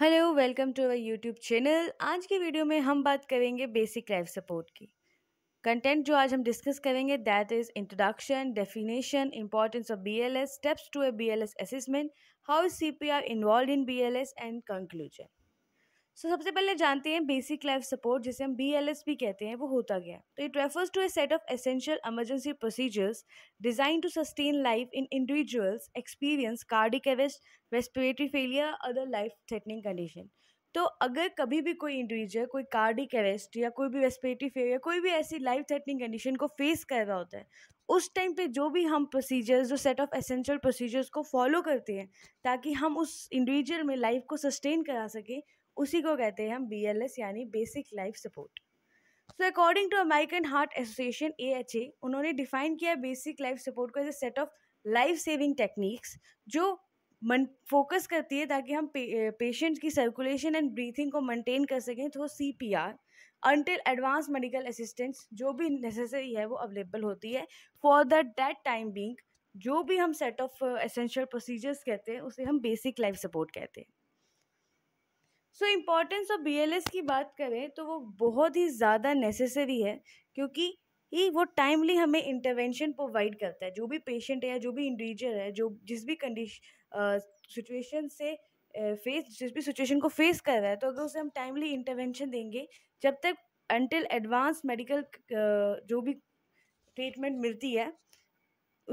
hello welcome to our YouTube channel आज की video में हम बात करेंगे बेसिक लाइफ सपोर्ट की कंटेंट जो आज हम डिस्कस करेंगे that is introduction definition importance of BLS steps to a BLS assessment how is C P R involve in BLS and conclusion so so, सबसे पहले जानते हैं बेसिक लाइफ सपोर्ट जिसे हम बी एल एस भी कहते हैं वो होता गया तो it refers to a set of essential emergency procedures design to sustain life in individuals experience cardiac arrest respiratory failure other life threatening condition तो अगर कभी भी कोई इंडिविजुअल कोई कार्डिक अरेस्ट या कोई भी रेस्पिरेटरी फेलियर कोई भी ऐसी लाइफ थ्रेटनिंग कंडीशन को फेस कर रहा होता है उस टाइम पे जो भी हम प्रोसीजर्स जो सेट ऑफ एसेंशियल प्रोसीजर्स को फॉलो करते हैं ताकि हम उस इंडिविजुअल में लाइफ को सस्टेन करा सकें उसी को कहते हैं हम बी एल एस यानी basic life support so according to American Heart Association A H A उन्होंने डिफाइन किया बेसिक लाइफ सपोर्ट को as a set of life saving techniques जो मन फोकस करती है ताकि हम पे, पेशेंट की सर्कुलेशन एंड ब्रीथिंग को मेंटेन कर सकें through C P R until advance medical assistance जो भी नेसेसरी है वो अवेलेबल होती है for the date time being जो भी हम सेट ऑफ एसेंशियल प्रोसीजर्स कहते हैं उसे हम बेसिक लाइफ सपोर्ट कहते हैं सो इम्पोर्टेंस ऑफ बी की बात करें तो वो बहुत ही ज़्यादा नेसेसरी है क्योंकि ही वो टाइमली हमें इंटरवेंशन प्रोवाइड करता है जो भी पेशेंट है या जो भी इंडिविजुअल है जो जिस भी कंडीशन सिचुएशन से फेस uh, जिस भी सिचुएशन को फेस कर रहा है तो अगर उसे हम टाइमली इंटरवेंशन देंगे जब तक अनटिल एडवांस मेडिकल जो भी ट्रीटमेंट मिलती है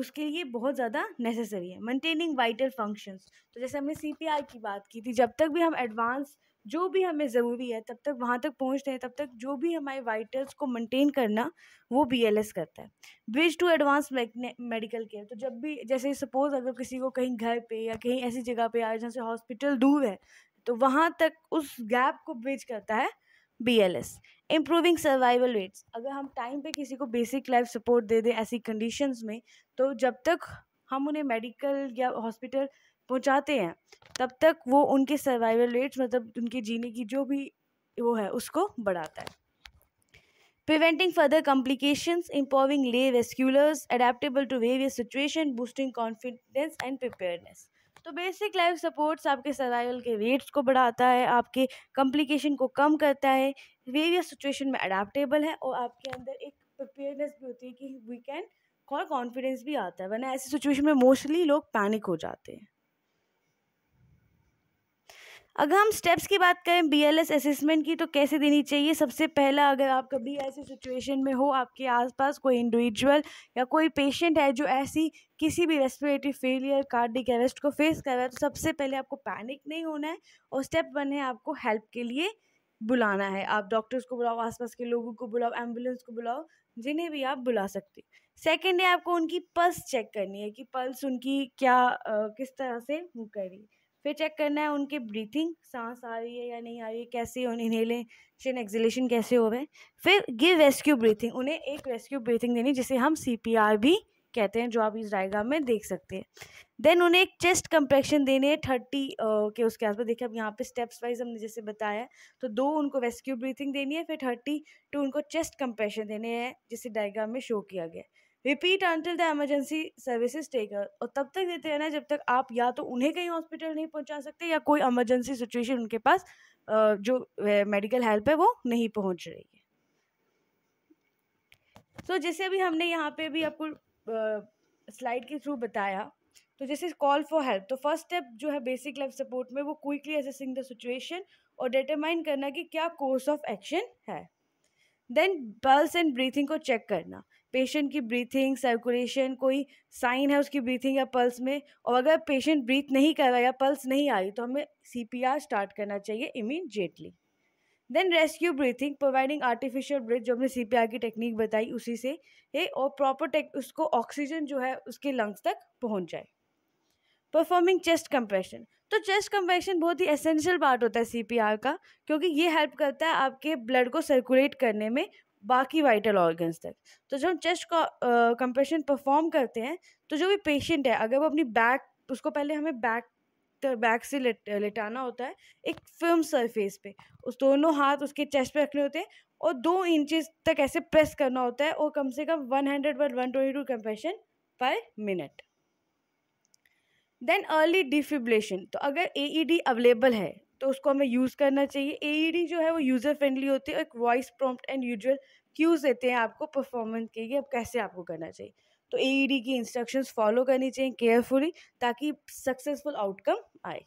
उसके लिए बहुत ज़्यादा नेसेसरी है मेंटेनिंग वाइटल फंक्शंस तो जैसे हमने सी की बात की थी जब तक भी हम एडवांस जो भी हमें ज़रूरी है तब तक वहाँ तक पहुँचते हैं तब तक जो भी हमारे वाइटल्स को मेंटेन करना वो बी करता है bridge to advance medical care तो जब भी जैसे सपोज़ अगर किसी को कहीं घर पे या कहीं ऐसी जगह पे आए जहाँ से हॉस्पिटल दूर है तो वहाँ तक उस गैप को ब्रिज करता है B L S improving survival rates अगर हम टाइम पे किसी को बेसिक लाइफ सपोर्ट दे दें ऐसी कंडीशंस में तो जब तक हम उन्हें मेडिकल या हॉस्पिटल पहुँचाते हैं तब तक वो उनके सर्वाइवल रेट्स मतलब उनके जीने की जो भी वो है उसको बढ़ाता है preventing further complication improving lay vasculars adaptable to various situation boosting confidence and preparedness तो बेसिक लाइफ सपोर्ट्स आपके सर्वाइवल के रेट्स को बढ़ाता है आपके कॉम्प्लिकेशन को कम करता है वेवियस सिचुएशन में अडाप्टेबल है और आपके अंदर एक प्रिपेयरनेस भी होती है कि वी कैन और कॉन्फिडेंस भी आता है वरना ऐसी सिचुएशन में मोस्टली लोग पैनिक हो जाते हैं अगर हम स्टेप्स की बात करें बीएलएस असेसमेंट की तो कैसे देनी चाहिए सबसे पहला अगर आप कभी ऐसी सिचुएशन में हो आपके आसपास कोई इंडिविजुअल या कोई पेशेंट है जो ऐसी किसी भी रेस्पिरेटरी फेलियर कार्डिक अरेस्ट को फेस कर रहा है तो सबसे पहले आपको पैनिक नहीं होना है और स्टेप वन है आपको हेल्प के लिए बुलाना है आप डॉक्टर्स को बुलाओ आसपास के लोगों को बुलाओ एम्बुलेंस को बुलाओ जिन्हें भी आप बुला सकते हो सेकेंड है आपको उनकी पल्स चेक करनी है कि पल्स उनकी क्या आ, किस तरह से वो करी है फिर चेक करना है उनके ब्रीथिंग सांस आ रही है या नहीं आ रही है कैसे चिन एक्जिलेशन कैसे हो गए फिर गिव रेस्क्यू ब्रीथिंग उन्हें एक रेस्क्यू ब्रीथिंग देनी जिसे हम सी भी कहते हैं जो आप इस डायग्राम में देख सकते हैं देन उन्हें एक चेस्ट कंप्रेक्शन देने हैं थर्टी के उसके आसपास देखिए अब यहाँ पे स्टेप्स वाइज हमने जैसे बताया तो दो उनको रेस्क्यू ब्रीथिंग देनी है फिर थर्टी टू उनको चेस्ट कंप्रेशन देने हैं जिसे डायग्राम में शो किया गया है repeat until the emergency services taker और तब तक देते रहना जब तक आप या तो उन्हें कहीं हॉस्पिटल नहीं पहुंचा सकते या कोई एमरजेंसी सिचुएशन उनके पास जो मेडिकल हेल्प है वो नहीं पहुंच रही है सो so, जैसे अभी हमने यहाँ पे भी आपको स्लाइड के थ्रू बताया तो जैसे कॉल फॉर हेल्प तो फर्स्ट स्टेप जो है बेसिक लाइफ सपोर्ट में वो क्विकली असेसिंग द सिचुएशन और डिटरमाइन करना कि क्या कोर्स ऑफ एक्शन है देन पल्स एंड ब्रीथिंग को चेक करना पेशेंट की ब्रीथिंग सर्कुलेशन कोई साइन है उसकी ब्रीथिंग या पल्स में और अगर पेशेंट ब्रीथ नहीं कर रहा या पल्स नहीं आ रही तो हमें सी स्टार्ट करना चाहिए immediately then rescue breathing providing artificial breath जो हमने सी की टेक्निक बताई उसी से ये और प्रॉपर टेक उसको ऑक्सीजन जो है उसके लंग्स तक पहुँच जाए परफॉर्मिंग चेस्ट कंप्रेशन तो चेस्ट कंप्रेशन बहुत ही एसेंशियल पार्ट होता है सी का क्योंकि ये हेल्प करता है आपके ब्लड को सर्कुलेट करने में बाकी वाइटल ऑर्गन्स तक तो जब हम चेस्ट का कंप्रेशन परफॉर्म करते हैं तो जो भी पेशेंट है अगर वो अपनी बैक उसको पहले हमें बैक बैक से लेट लेटाना होता है एक फिल्म सरफेस पे उस दोनों हाथ उसके चेस्ट पे रखने होते हैं और दो इंचेस तक ऐसे प्रेस करना होता है और कम से कम one hundred but one twenty to compression per minute then early defibrillation तो अगर ए ई डी अवेलेबल है तो उसको हमें यूज़ करना चाहिए ए e जो है वो यूज़र फ्रेंडली होती है एक voice prompt and usual cues देते हैं आपको परफॉर्मेंस के लिए अब कैसे आपको करना चाहिए तो ए e की इंस्ट्रक्शंस फॉलो करनी चाहिए केयरफुली ताकि सक्सेसफुल आउटकम आए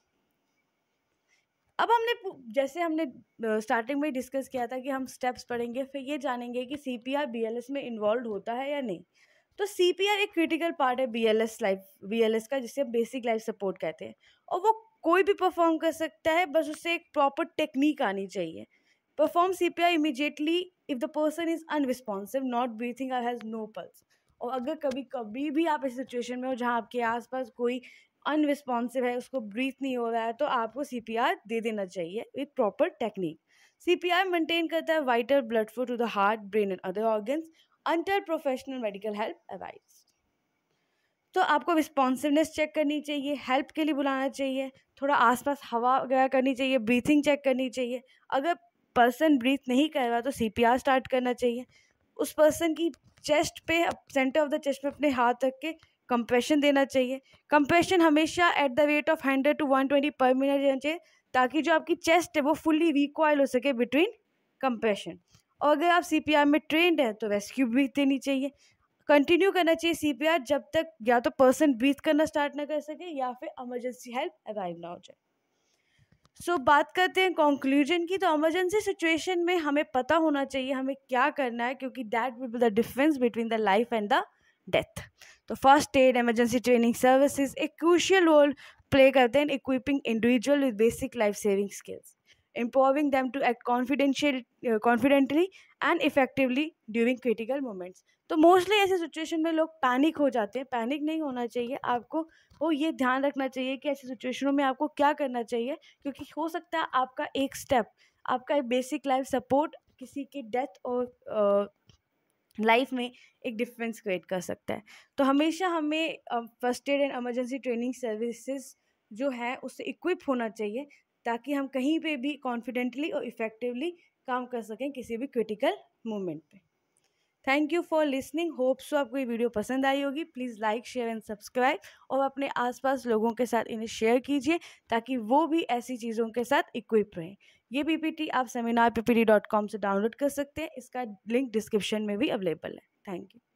अब हमने जैसे हमने स्टार्टिंग में डिस्कस किया था कि हम स्टेप्स पढ़ेंगे फिर ये जानेंगे कि C P R B L S में इन्वॉल्व होता है या नहीं तो सी पी आर एक क्रिटिकल पार्ट है B L S life B L S का जिसे बेसिक लाइफ सपोर्ट कहते हैं और वो कोई भी परफॉर्म कर सकता है बस उसे एक प्रॉपर टेक्निक आनी चाहिए perform C P R immediately if the person is unresponsive not breathing I has no pulse और अगर कभी कभी भी आप इस सिचुएशन में हो जहाँ आपके आसपास कोई अनरिस्पॉन्सिव है उसको ब्रीथ नहीं हो रहा है तो आपको सी पी आर दे देना चाहिए with proper technique C P R maintain करता है vital blood flow to the heart brain and other organs until professional medical help arise तो आपको रिस्पॉन्सिवनेस चेक करनी चाहिए हेल्प के लिए बुलाना चाहिए थोड़ा आसपास हवा वगैरह करनी चाहिए ब्रीथिंग चेक करनी चाहिए अगर पर्सन ब्रीथ नहीं कर रहा तो सी स्टार्ट करना चाहिए उस पर्सन की चेस्ट पे सेंटर ऑफ द चेस्ट पे अपने हाथ रख के कंप्रेशन देना चाहिए कंप्रेशन हमेशा at the rate of hundred to one twenty per minute देना चाहिए ताकि जो आपकी चेस्ट है वो फुल्ली रिकॉयल हो सके बिटवीन कंप्रेशन और अगर आप सी में ट्रेंड हैं तो रेस्क्यू ब्रीथ देनी चाहिए कंटिन्यू करना चाहिए सीपीआर जब तक या तो पर्सन ब्रीथ करना स्टार्ट ना कर सके या फिर इमरजेंसी हेल्प अराइव ना हो जाए सो so, बात करते हैं कॉन्क्लूजन की तो इमरजेंसी सिचुएशन में हमें पता होना चाहिए हमें क्या करना है क्योंकि that will be the difference between the life and the death तो first aid emergency training services एक क्रूशियल रोल प्ले करते हैं equipping individual with basic life saving skills empowering them to act confidential confidently and effectively during critical moments तो mostly ऐसे situation में लोग panic हो जाते हैं पैनिक नहीं होना चाहिए आपको वो ये ध्यान रखना चाहिए कि ऐसे सिचुएशनों में आपको क्या करना चाहिए क्योंकि हो सकता है आपका एक स्टेप आपका एक बेसिक लाइफ सपोर्ट किसी की डेथ और लाइफ में एक डिफरेंस क्रिएट कर सकता है तो हमेशा हमें first aid and emergency training services जो है उससे इक्विप होना चाहिए ताकि हम कहीं पे भी कॉन्फिडेंटली और इफ़ेक्टिवली काम कर सकें किसी भी क्रिटिकल मोमेंट पे thank you for listening hopes आपको ये वीडियो पसंद आई होगी please like share and subscribe और अपने आसपास लोगों के साथ इन्हें शेयर कीजिए ताकि वो भी ऐसी चीज़ों के साथ इक्विप रहें ये पीपीटी आप सेमिनार पीपीटी डॉट कॉम से डाउनलोड कर सकते हैं इसका लिंक डिस्क्रिप्शन में भी अवेलेबल है थैंक यू